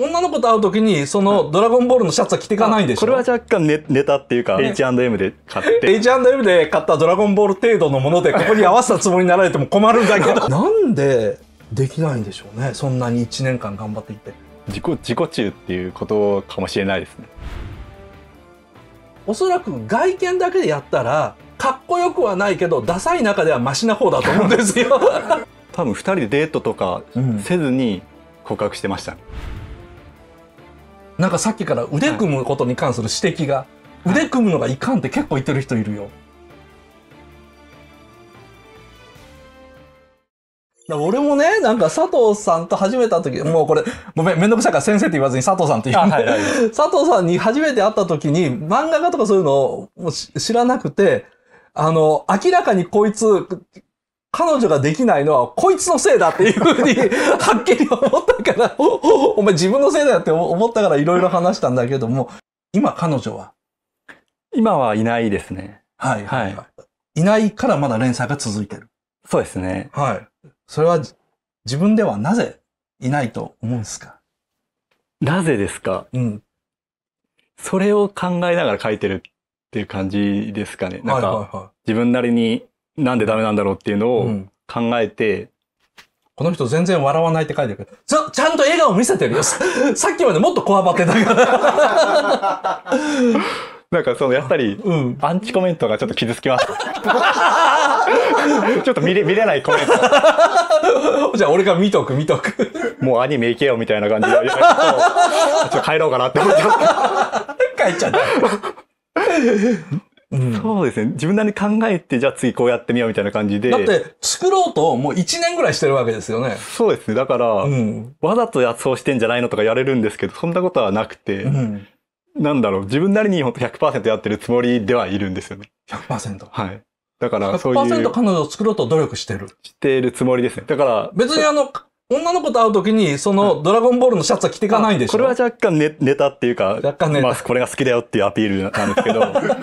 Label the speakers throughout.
Speaker 1: 女の子と会うときに、その、ドラゴンボールのシャツは着ていかないんでしょこれは若干ネネタっていうか、H&M で買って。H&M で買ったドラゴンボール程度のもので、ここに合わせたつもりになられても困るんだけど。なんで、できないんでしょうね。そんなに1年間頑張っていて。自己、自己中っていうことかもしれないですね。おそらく外見だけでやったら、かっこよくはないけど、ダサい中ではマシな方だと思うんですよ。多分2人でデートとかせずに告白してました。うんなんかさっきから腕組むことに関する指摘が、はい、腕組むのがいかんって結構言ってる人いるよ。俺もね、なんか佐藤さんと始めた時、もうこれ、ごめん、めんどくさいから先生って言わずに佐藤さんって言う、はいはい、佐藤さんに初めて会った時に、漫画家とかそういうのを知らなくて、あの、明らかにこいつ、彼女ができないのはこいつのせいだっていうふうに はっきり思ったからお前自分のせいだって思ったからいろいろ話したんだけども、今彼女は今はいないですね。はい、はい、はい。いないからまだ連載が続いてる。そうですね。はい。それは自分ではなぜいないと思うんですかなぜですかうん。それを考えながら書いてるっていう感じですかね。なんか、自分なりになんでダメなんだろうっていうのを考えて、うん、この人全然笑わないって書いてるけど、ちゃちゃんと笑顔見せてるよ。さっきまでもっとこわばってたから。なんかそのやっぱり、うん、アンチコメントがちょっと傷つきます。ちょっと見れ見れないコメント。じゃあ俺が見とく見とく。もうアニメ行けよみたいな感じでやと、ちょっと帰ろうかなって思っちゃった。帰っちゃった。うん、そうですね。自分なりに考えて、じゃあ次こうやってみようみたいな感じで。だって、作ろうともう1年ぐらいしてるわけですよね。そうですね。だから、うん、わざとやそうしてんじゃないのとかやれるんですけど、そんなことはなくて、うん、なんだろう、自分なりに本当100%やってるつもりではいるんですよね。100%? はい。だからそういう。100%彼女を作ろうと努力してる。してるつもりですね。だから。別にあの、女の子と会うときに、その、ドラゴンボールのシャツは着ていかないんでしょこれは若干ネネタっていうか、若干ネタ、まあ、これが好きだよっていうアピールなんですけど、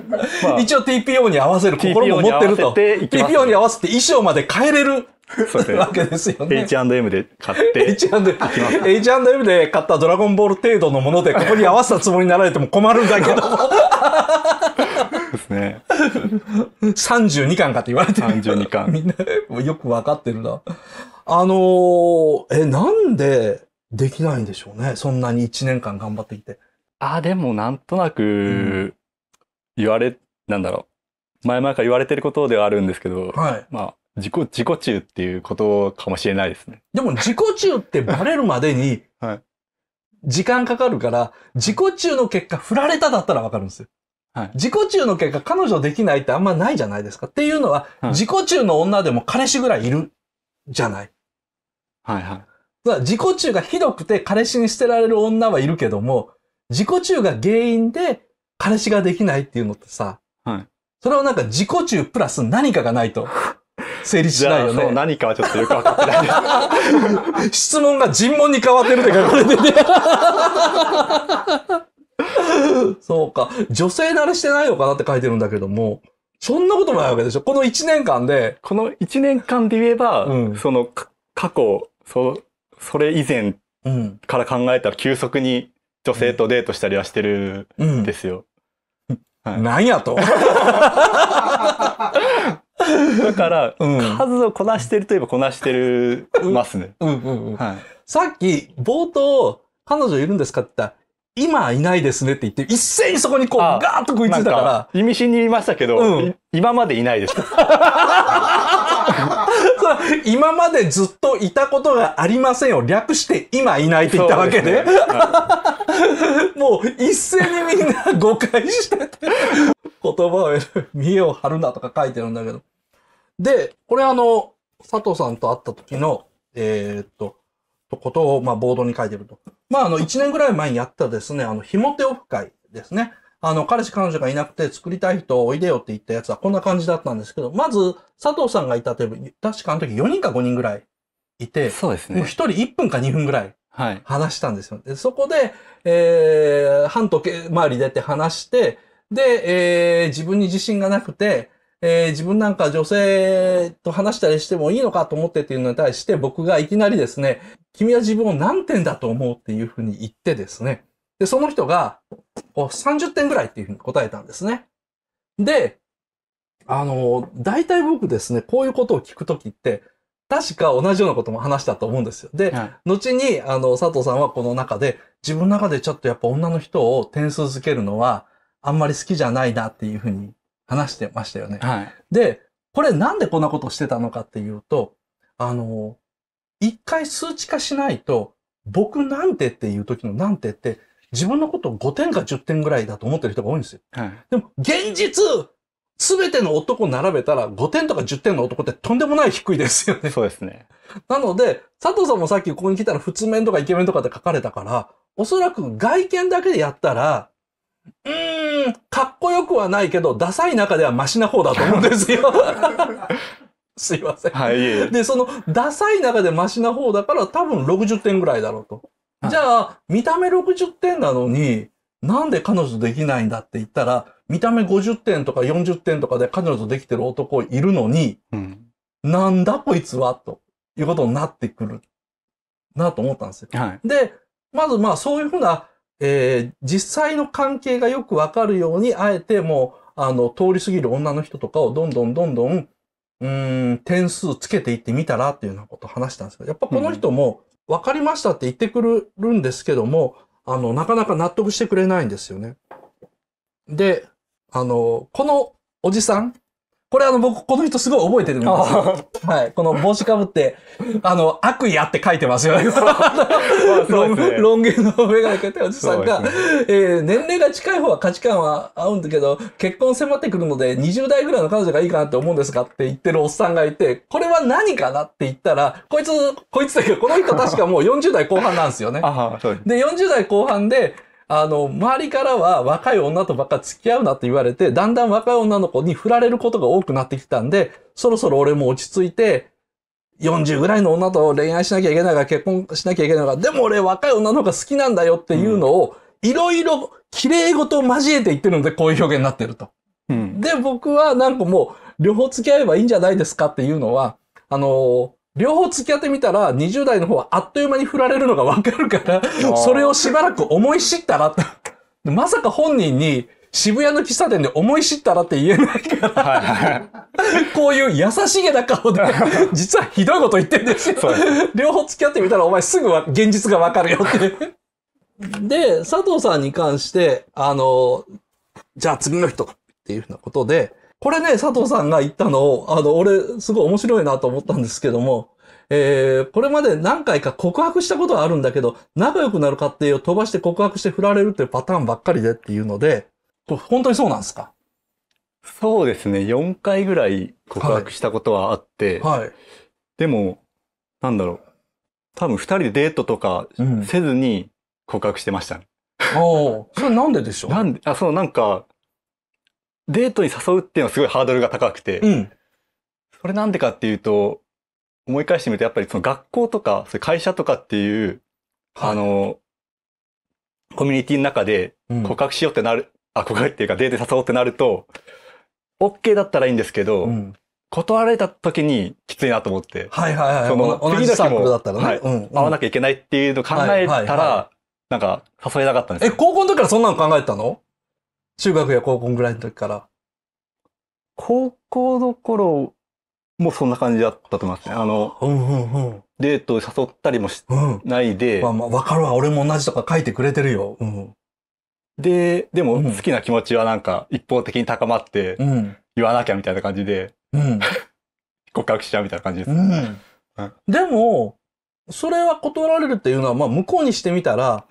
Speaker 1: まあ、一応 TPO に合わせる心も持ってると。TPO に合わせて衣装まで変えれる。そうですわけですよね。H&M で買って。H&M で買ったドラゴンボール程度のもので、ここに合わせたつもりになられても困るんだけど。ね。32巻かって言われてる。32巻。みんな、よくわかってるな。あのー、え、なんでできないんでしょうね。そんなに1年間頑張っていて。あ、でもなんとなく、言われ、うん、なんだろう。前々から言われてることではあるんですけど、はい、まあ、自己、自己中っていうことかもしれないですね。でも自己中ってバレるまでに、時間かかるから、自己中の結果振られただったらわかるんですよ。はい、自己中の結果彼女できないってあんまないじゃないですか。っていうのは、自己中の女でも彼氏ぐらいいるじゃない。はいはい。だ自己中がひどくて彼氏に捨てられる女はいるけども、自己中が原因で彼氏ができないっていうのってさ、はい、それはなんか自己中プラス何かがないと 成立しないよね。そう何かはちょっとよくわかってない。質問が尋問に変わってるって書かれてて。そうか。女性慣れしてないのかなって書いてるんだけども、そんなこともないわけでしょこの1年間で。この1年間で言えば、うん、その過去、そ、それ以前から考えたら急速に女性とデートしたりはしてるんですよ。何なんやと だから、うん、数をこなしてるといえばこなしてるますね。さっき、冒頭、彼女いるんですかって言った今いないですねって言って、一斉にそこにこう、ガーッと食いついたから。意味深に言いましたけど、うん、今までいないです。今までずっといたことがありませんを略して今いないって言ったわけで、もう一斉にみんな誤解してて、言葉を見栄を張るなとか書いてるんだけど。で、これあの、佐藤さんと会った時の、えー、っと、ことを、まあ、ボードに書いてると。まあ、あの、1年ぐらい前にやったですね、あの、ひも手オフ会ですね。あの、彼氏彼女がいなくて作りたい人おいでよって言ったやつはこんな感じだったんですけど、まず、佐藤さんがいたとえば、確かあの時4人か5人ぐらいいて、そうですね。もう1人1分か2分ぐらいはい。話したんですよ。でそこで、えー、半時計回り出て話して、で、えー、自分に自信がなくて、えー、自分なんか女性と話したりしてもいいのかと思ってっていうのに対して僕がいきなりですね、君は自分を何点だと思うっていうふうに言ってですね、で、その人が30点ぐらいっていうふうに答えたんですね。で、あの、大体僕ですね、こういうことを聞くときって、確か同じようなことも話したと思うんですよ。で、はい、後に、あの、佐藤さんはこの中で、自分の中でちょっとやっぱ女の人を点数付けるのは、あんまり好きじゃないなっていうふうに話してましたよね。はい、で、これなんでこんなことしてたのかっていうと、あの、一回数値化しないと、僕なんてっていう時のなんてって、自分のことを5点か10点ぐらいだと思ってる人が多いんですよ。はい、でも、現実、すべての男並べたら5点とか10点の男ってとんでもない低いですよね。そうですね。なので、佐藤さんもさっきここに来たら普通面とかイケメンとかって書かれたから、おそらく外見だけでやったら、うーん、かっこよくはないけど、ダサい中ではマシな方だと思うんですよ。すいません。はい。で、その、ダサい中でマシな方だから多分60点ぐらいだろうと。じゃあ、見た目60点なのに、なんで彼女できないんだって言ったら、見た目50点とか40点とかで彼女できてる男いるのに、うん、なんだこいつは、ということになってくるなと思ったんですよ。はい、で、まずまあそういうふうなえー、実際の関係がよくわかるように、あえてもう、あの、通り過ぎる女の人とかをどんどんどんどん、うん、点数つけていってみたらっていうようなことを話したんですけど、やっぱこの人も、わかりましたって言ってくるんですけども、あの、なかなか納得してくれないんですよね。で、あの、このおじさん、これあの僕、この人すごい覚えてるんですよ。はい。この帽子かぶって、あの、悪意あって書いてますよ ね。ロング、ロンのメガかけておじさんが、ねえー、年齢が近い方は価値観は合うんだけど、結婚迫ってくるので、20代ぐらいの彼女がいいかなって思うんですかって言ってるおっさんがいて、これは何かなって言ったら、こいつ、こいつだけど、この人確かもう40代後半なんですよね。でで、40代後半で、あの、周りからは若い女とばっか付き合うなと言われて、だんだん若い女の子に振られることが多くなってきたんで、そろそろ俺も落ち着いて、40ぐらいの女と恋愛しなきゃいけないから結婚しなきゃいけないから、でも俺若い女の子が好きなんだよっていうのを、いろいろ綺麗事を交えて言ってるので、こういう表現になってると。うん、で、僕はなんかもう、両方付き合えばいいんじゃないですかっていうのは、あの両方付き合ってみたら、20代の方はあっという間に振られるのがわかるから、それをしばらく思い知ったら、まさか本人に、渋谷の喫茶店で思い知ったらって言えないから、こういう優しげな顔で、実はひどいこと言ってるんですよ。両方付き合ってみたらお前すぐは現実がわかるよって。で、佐藤さんに関して、あの、じゃあ次の人っていうふうなことで、これね、佐藤さんが言ったのを、あの、俺、すごい面白いなと思ったんですけども、えー、これまで何回か告白したことはあるんだけど、仲良くなる過程を飛ばして告白して振られるっていうパターンばっかりでっていうので、これ本当にそうなんですかそうですね、4回ぐらい告白したことはあって、はいはい、でも、なんだろう、多分2人でデートとかせずに告白してましたね。うん、ああ、それなんででしょうなんで、あ、そう、なんか、デートに誘うっていうのはすごいハードルが高くて、うん、それなんでかっていうと、思い返してみると、やっぱりその学校とか、それ会社とかっていう、はい、あの、コミュニティの中で告白しようってなる、うん、あ、告白っていうかデートに誘おうってなると、OK だったらいいんですけど、うん、断られた時にきついなと思って。はいはいはい。その、次の日も、だったらね、はいうんうん、会わなきゃいけないっていうのを考えたら、はいはいはい、なんか、誘えなかったんですえ、高校の時からそんなの考えてたの中学や高校ぐらいの時から。高校の頃もそんな感じだったと思いますね。あの、デート誘ったりもし、ないで。まあまあ、わかるわ。俺も同じとか書いてくれてるよ。で、でも好きな気持ちはなんか一方的に高まって、言わなきゃみたいな感じで、告白しちゃうみたいな感じです。うでも、それは断られるっていうのは、まあ向こうにしてみたら、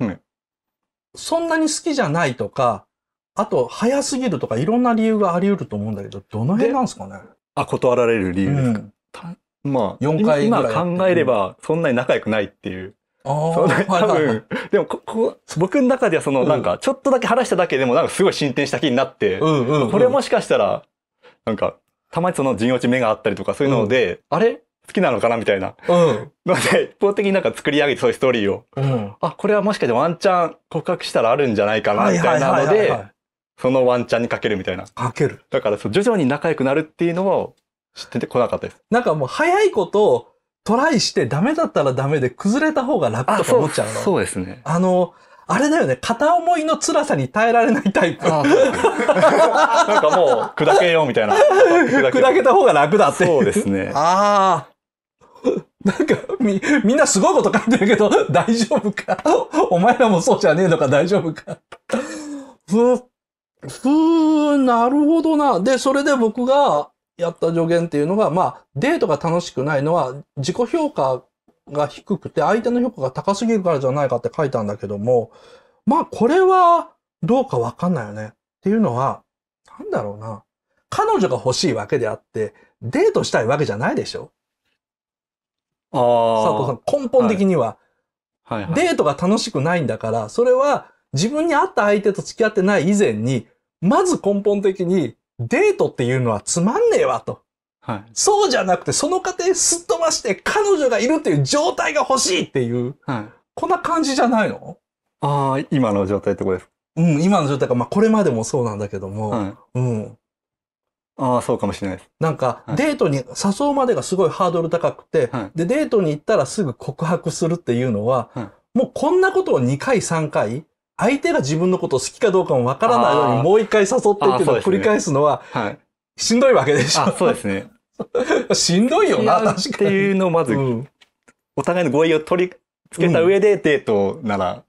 Speaker 1: そんなに好きじゃないとか、あと、早すぎるとかいろんな理由があり得ると思うんだけど、どの辺なんですかねあ、断られる理由ですか。うん、まあ、4回今考えれば、そんなに仲良くないっていう。多分、でもここ、僕の中ではその、なんか、ちょっとだけ話しただけでも、なんかすごい進展した気になって、これもしかしたら、なんか、たまにその授落ち目があったりとかそういうので、うん、あれ好きなのかなみたいな。うん。ので、一方的になんか作り上げてそういうストーリーを。うん。あ、これはもしかしてワンチャン告白したらあるんじゃないかなみたいなので、そのワンチャンにかけるみたいな。かける。だからそう、徐々に仲良くなるっていうのを知っててこなかったです。なんかもう早いことトライしてダメだったらダメで崩れた方が楽とか思っちゃうの。そうですね。あの、あれだよね、片思いの辛さに耐えられないタイプ。なんかもう、砕けようみたいな。砕け砕けた方が楽だって。そうですね。ああ。なんか、み、みんなすごいこと書いてるけど、大丈夫かお前らもそうじゃねえのか大丈夫かふー、なるほどな。で、それで僕がやった助言っていうのが、まあ、デートが楽しくないのは自己評価が低くて相手の評価が高すぎるからじゃないかって書いたんだけども、まあ、これはどうかわかんないよね。っていうのは、なんだろうな。彼女が欲しいわけであって、デートしたいわけじゃないでしょああ。佐藤さん、根本的には、はい。はいはい、デートが楽しくないんだから、それは自分に合った相手と付き合ってない以前に、まず根本的にデートっていうのはつまんねえわと。はい、そうじゃなくて、その過程すっ飛ばして彼女がいるっていう状態が欲しいっていう、はい、こんな感じじゃないのああ、今の状態ってことですかうん、今の状態が、まあこれまでもそうなんだけども、はい、うん。ああ、そうかもしれないです。なんか、デートに誘うまでがすごいハードル高くて、はい、で、デートに行ったらすぐ告白するっていうのは、はい、もうこんなことを2回3回、相手が自分のことを好きかどうかもわからないように、もう一回誘ってっていうのを繰り返すのは、しんどいわけでしょ。そうですね。しんどいよな、確かに。っていうのをまず、お互いの合意を取り付けた上でデートなら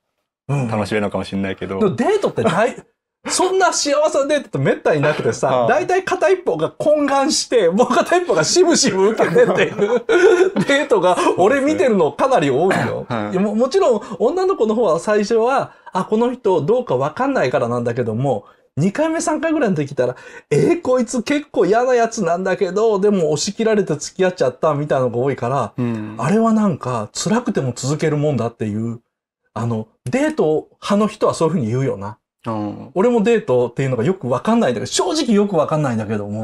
Speaker 1: 楽しめるのかもしれないけど。デートって大、そんな幸せなデートってめったになくてさ、大体片一方が懇願して、もう片一方がしぶしぶ受けてっていう デートが、俺見てるのかなり多いよ。はい、ももちろん、女の子の方は最初は、あ、この人どうかわかんないからなんだけども、2回目3回ぐらいの時来たら、えー、こいつ結構嫌なやつなんだけど、でも押し切られて付き合っちゃったみたいなのが多いから、うん、あれはなんか辛くても続けるもんだっていう、あの、デート派の人はそういうふうに言うよな。うん、俺もデートっていうのがよくわかんないんだけど、正直よくわかんないんだけども、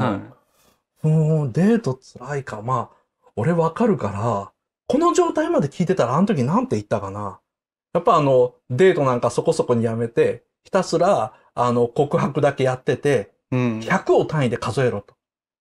Speaker 1: デート辛いか、まあ、俺わかるから、この状態まで聞いてたらあの時なんて言ったかな。やっぱあの、デートなんかそこそこにやめて、ひたすら、あの、告白だけやってて、100を単位で数えろと。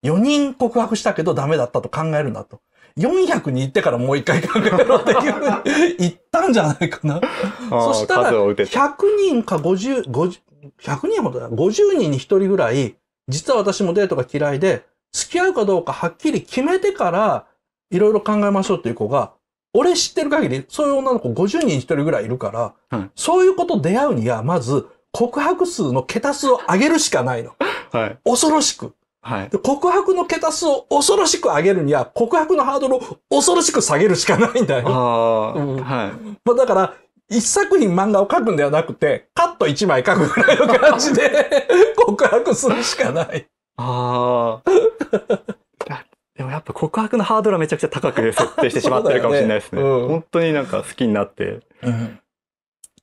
Speaker 1: 4人告白したけどダメだったと考えるなと。400に行ってからもう一回考えろっていうふうに言ったんじゃないかな。そしたら、100人か50、50、100人ほどだ。50人に1人ぐらい、実は私もデートが嫌いで、付き合うかどうかはっきり決めてから、いろいろ考えましょうっていう子が、俺知ってる限り、そういう女の子50人1人ぐらいいるから、うん、そういう子と出会うには、まず、告白数の桁数を上げるしかないの。はい、恐ろしく。はい、告白の桁数を恐ろしく上げるには、告白のハードルを恐ろしく下げるしかないんだよ。あうんはいまあ、だから、一作品漫画を描くんではなくて、カット一枚描くぐらいの感じで 告白するしかない。ああ。でもやっぱ告白のハードルはめちゃくちゃ高く設定してしまってるかもしれないですね。ねうん、本当になんか好きになって、うん、っ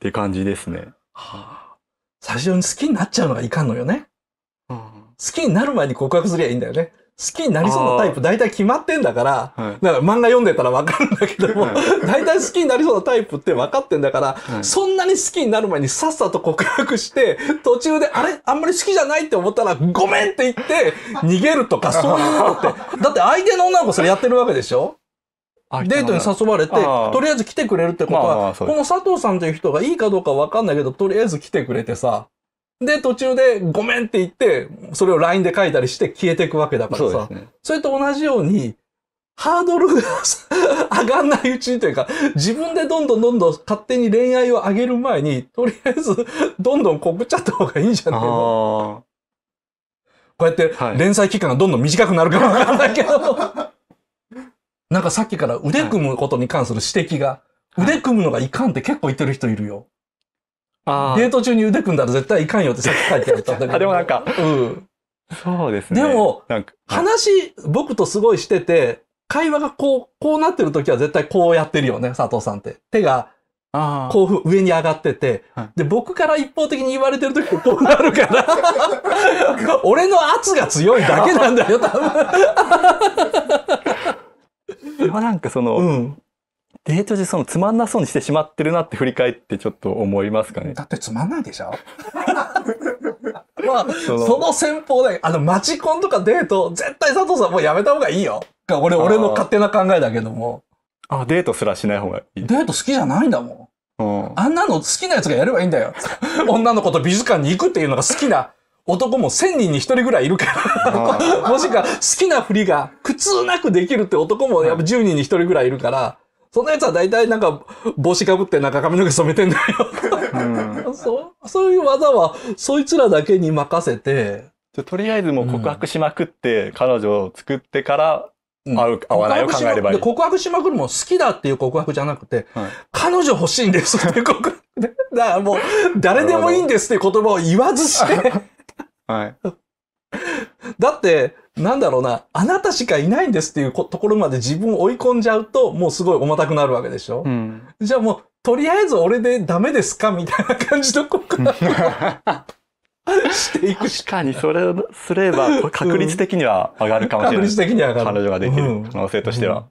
Speaker 1: て感じですね。はあ、最初に好きになっちゃうのがいかんのよね。好きになる前に告白すりゃいいんだよね。好きになりそうなタイプ大体決まってんだから、はい、から漫画読んでたらわかるんだけども、はい、大体好きになりそうなタイプって分かってんだから、はい、そんなに好きになる前にさっさと告白して、途中であれあんまり好きじゃないって思ったら、ごめんって言って逃げるとか、そういうのって。だって相手の女の子それやってるわけでしょデートに誘われて、とりあえず来てくれるってことは、まあ、この佐藤さんという人がいいかどうかわかんないけど、とりあえず来てくれてさ、で、途中でごめんって言って、それを LINE で書いたりして消えていくわけだからさ、そ,、ね、それと同じように、ハードルが 上がんないうちにというか、自分でどんどんどんどん勝手に恋愛を上げる前に、とりあえずどんどん告っちゃった方がいいんじゃないのこうやって連載期間がどんどん短くなるかわからないけど、なんかさっきから腕組むことに関する指摘が、腕組むのがいかんって結構言ってる人いるよ。ゲデート中に腕組んだら絶対いかんよってさっき書いてあったんだけど。あ、でもなんか、うん。そうですね。でも、話、僕とすごいしてて、会話がこう、こうなってる時は絶対こうやってるよね、佐藤さんって。手が、こう上に上がってて、はい、で、僕から一方的に言われてる時こうなるから、俺の圧が強いだけなんだよ、多分。ま あなんかその、うん、デート中そのつまんなそうにしてしまってるなって振り返ってちょっと思いますかね。だってつまんないでしょ まあ、そのその戦法だよ。あの、マチコンとかデート、絶対佐藤さんもうやめた方がいいよ。俺、俺の勝手な考えだけども。あ、デートすらしない方がいい。デート好きじゃないんだもん。うん、あんなの好きなやつがやればいいんだよ。女の子と美術館に行くっていうのが好きな。男も1000人に1人ぐらいいるから もしくは好きな振りが苦痛なくできるって男もやっぱ10人に1人ぐらいいるから、そんなやつは大体なんか帽子かぶってなんか髪の毛染めてんだようん、そそういう技はそいつらだけに任せてとりあえずもう告白しまくって、彼女を作ってから会う、会わないを考えればいい。告白しまくるも好きだっていう告白じゃなくて、はい、彼女欲しいんですっていう告白で。だからもう、誰でもいいんですっていう言葉を言わずして。はい。だって、なんだろうな、あなたしかいないんですっていうところまで自分を追い込んじゃうと、もうすごい重たくなるわけでしょ、うん、じゃあもう、とりあえず俺でダメですかみたいな感じの告白 していく確かにそれをすれば 確率的には上がるかもしれない、うん、確率的には上がる彼女ができる可能性としては、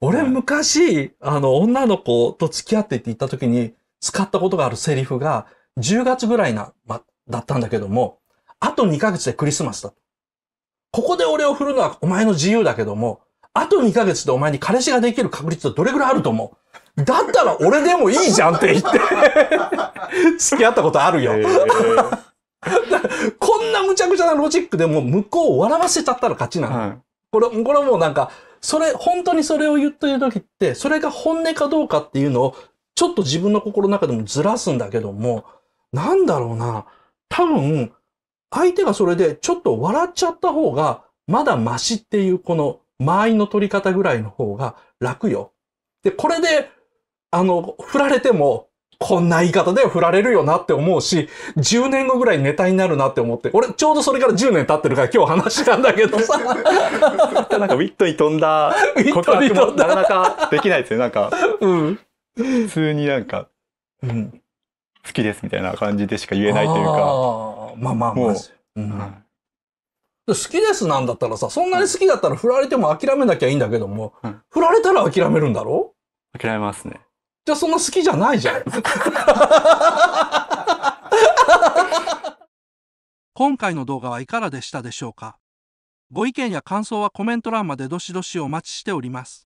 Speaker 1: うんうん、俺昔あの女の子と付き合ってって言った時に使ったことがあるセリフが10月ぐらいな、ま、だったんだけどもあと2ヶ月でクリスマスだここで俺を振るのはお前の自由だけども、あと2ヶ月でお前に彼氏ができる確率はどれぐらいあると思うだったら俺でもいいじゃんって言って 付き合ったことあるよ。えー、こんな無茶苦茶なロジックでも向こうを笑わせちゃったら勝ちなの。はい、これ、これもうなんか、それ、本当にそれを言っている時って、それが本音かどうかっていうのを、ちょっと自分の心の中でもずらすんだけども、なんだろうな。多分、相手がそれでちょっと笑っちゃった方が、まだマシっていうこの間合いの取り方ぐらいの方が楽よ。で、これで、あの、振られても、こんな言い方で振られるよなって思うし、10年後ぐらいネタになるなって思って、俺ちょうどそれから10年経ってるから今日話したんだけどさ。なんかウィットに飛んだ告白もなかなかできないですよ、なんか。うん。普通になんか、うん、好きですみたいな感じでしか言えないというか。まあまあまあ。うん好きですなんだったらさ、そんなに好きだったら振られても諦めなきゃいいんだけども、うん、振られたら諦めるんだろ諦めますね。じゃあそんな好きじゃないじゃん。今回の動画はいかがでしたでしょうかご意見や感想はコメント欄までどしどしお待ちしております。